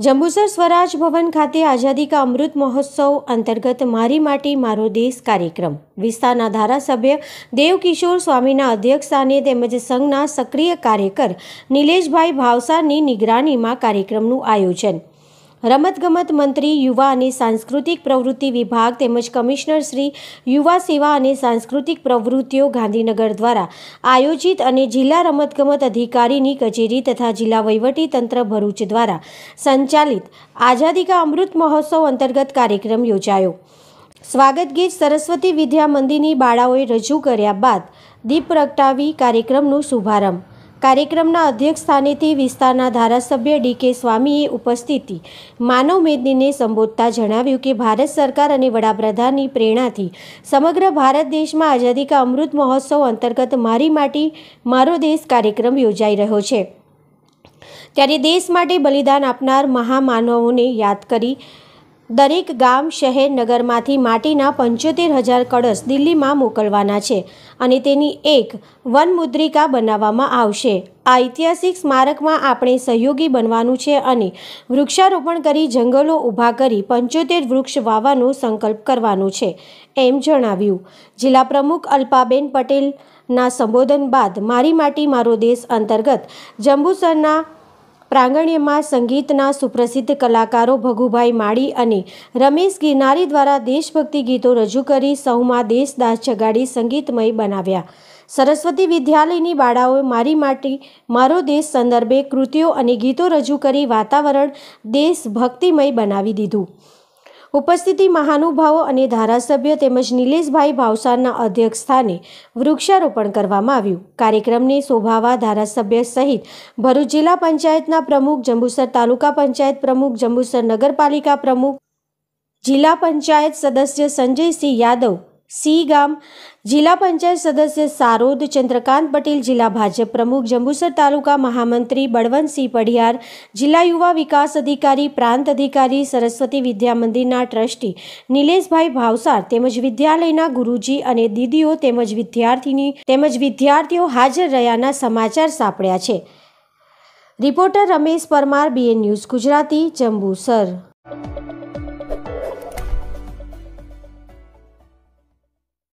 જંબુસર સ્વરાજ ભવન ખાતે આઝાદી કા અમૃત મહોત્સવ અંતર્ગત મારી માટી મારો દેશ કાર્યક્રમ વિસ્તારના ધારાસભ્ય દેવકિશોર સ્વામીના અધ્યક્ષસ્થાને તેમજ સંઘના સક્રિય કાર્યકર નિલેશભાઈ ભાવસાની નિગરાનીમાં કાર્યક્રમનું આયોજન રમતગમત મંત્રી યુવા અને સાંસ્કૃતિક પ્રવૃત્તિ વિભાગ તેમજ કમિશનર શ્રી યુવા સેવા અને સાંસ્કૃતિક પ્રવૃત્તિઓ ગાંધીનગર દ્વારા આયોજિત અને જિલ્લા રમતગમત અધિકારીની કચેરી તથા જિલ્લા વહીવટી તંત્ર ભરૂચ દ્વારા સંચાલિત આઝાદી કા અમૃત મહોત્સવ અંતર્ગત કાર્યક્રમ યોજાયો સ્વાગત ગીત સરસ્વતી વિદ્યા મંદિરની બાળાઓએ રજૂ કર્યા બાદ દીપ પ્રગટાવી કાર્યક્રમનો શુભારંભ કાર્યક્રમના અધ્યક્ષ સ્થાનેથી વિસ્તારના ધારાસભ્ય ડી કે સ્વામીએ ઉપસ્થિતિ માનવ મેદનીને સંબોધતા જણાવ્યું કે ભારત સરકાર અને વડાપ્રધાનની પ્રેરણાથી સમગ્ર ભારત દેશમાં આઝાદી કા અમૃત મહોત્સવ અંતર્ગત મારી માટી મારો દેશ કાર્યક્રમ યોજાઈ રહ્યો છે ત્યારે દેશ માટે બલિદાન આપનાર મહામાનવોને યાદ કરી દરેક ગામ શહેર નગરમાંથી માટીના પંચોતેર હજાર કળશ દિલ્હીમાં મોકલવાના છે અને તેની એક વનમુદ્રિકા બનાવવામાં આવશે આ ઐતિહાસિક સ્મારકમાં આપણે સહયોગી બનવાનું છે અને વૃક્ષારોપણ કરી જંગલો ઊભા કરી પંચોતેર વૃક્ષ વાવવાનો સંકલ્પ કરવાનો છે એમ જણાવ્યું જિલ્લા પ્રમુખ અલ્પાબેન પટેલના સંબોધન બાદ મારી માટી મારો દેશ અંતર્ગત જંબુસરના પ્રાંગણ્યમાં સંગીતના સુપ્રસિદ્ધ કલાકારો ભગુભાઈ માળી અને રમેશ ગિરનારી દ્વારા દેશભક્તિ ગીતો રજૂ કરી સૌમાં દેશદાસ જગાડી સંગીતમય બનાવ્યા સરસ્વતી વિદ્યાલયની બાળાઓએ મારી માટી મારો દેશ સંદર્ભે કૃતિઓ અને ગીતો રજૂ કરી વાતાવરણ દેશભક્તિમય બનાવી દીધું ઉપસ્થિતિ મહાનુભાવો અને ધારાસભ્ય તેમજ નિલેશભાઈ ભાવસારના અધ્યક્ષ સ્થાને વૃક્ષારોપણ કરવામાં આવ્યું કાર્યક્રમને શોભાવા ધારાસભ્ય સહિત ભરૂચ જિલ્લા પંચાયતના પ્રમુખ જંબુસર તાલુકા પંચાયત પ્રમુખ જંબુસર નગરપાલિકા પ્રમુખ જિલ્લા પંચાયત સદસ્ય સંજયસિંહ યાદવ સી ગામ જિલ્લા પંચાયત સદસ્ય સારોદ ચંદ્રકાંત પટેલ જિલ્લા ભાજપ પ્રમુખ જંબુસર તાલુકા મહામંત્રી બળવંતસિંહ પઢિયાર જિલ્લા યુવા વિકાસ અધિકારી પ્રાંત અધિકારી સરસ્વતી વિદ્યા મંદિરના ટ્રસ્ટી નિલેશભાઈ ભાવસાર તેમજ વિદ્યાલયના ગુરુજી અને દીદીઓ તેમજ વિદ્યાર્થીની તેમજ વિદ્યાર્થીઓ હાજર રહ્યાના સમાચાર સાંપડ્યા છે reporter Ramesh Parmar BN news Gujarati Jambusar